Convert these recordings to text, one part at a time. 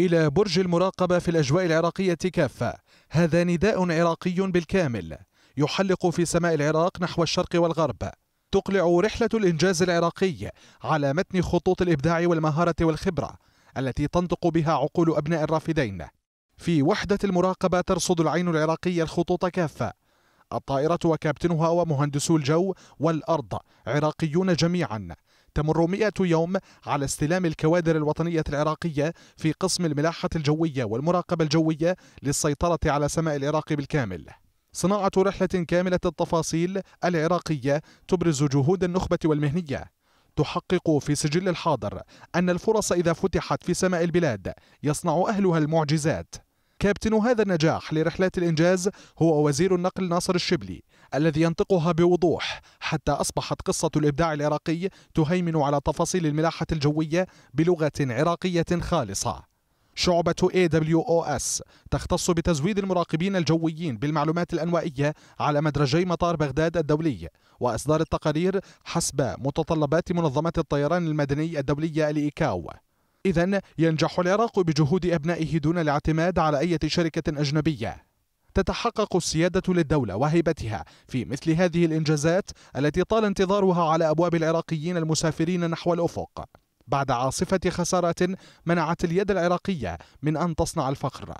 إلى برج المراقبة في الأجواء العراقية كافة هذا نداء عراقي بالكامل يحلق في سماء العراق نحو الشرق والغرب تقلع رحلة الإنجاز العراقي على متن خطوط الإبداع والمهارة والخبرة التي تنطق بها عقول أبناء الرافدين في وحدة المراقبة ترصد العين العراقية الخطوط كافة الطائرة وكابتنها ومهندسو الجو والأرض عراقيون جميعا تمر 100 يوم على استلام الكوادر الوطنية العراقية في قسم الملاحة الجوية والمراقبة الجوية للسيطرة على سماء العراق بالكامل صناعة رحلة كاملة التفاصيل العراقية تبرز جهود النخبة والمهنية تحقق في سجل الحاضر أن الفرص إذا فتحت في سماء البلاد يصنع أهلها المعجزات كابتن هذا النجاح لرحلات الإنجاز هو وزير النقل ناصر الشبلي الذي ينطقها بوضوح حتى أصبحت قصة الإبداع العراقي تهيمن على تفاصيل الملاحة الجوية بلغة عراقية خالصة شعبة AWOS تختص بتزويد المراقبين الجويين بالمعلومات الأنوائية على مدرجي مطار بغداد الدولي وإصدار التقارير حسب متطلبات منظمة الطيران المدني الدولية الإيكاو إذا ينجح العراق بجهود أبنائه دون الاعتماد على أي شركة أجنبية تتحقق السيادة للدولة وهيبتها في مثل هذه الإنجازات التي طال انتظارها على أبواب العراقيين المسافرين نحو الأفق بعد عاصفة خسارة منعت اليد العراقية من أن تصنع الفقر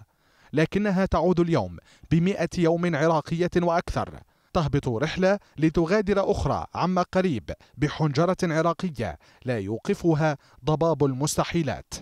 لكنها تعود اليوم بمئة يوم عراقية وأكثر تهبط رحلة لتغادر أخرى عما قريب بحنجرة عراقية لا يوقفها ضباب المستحيلات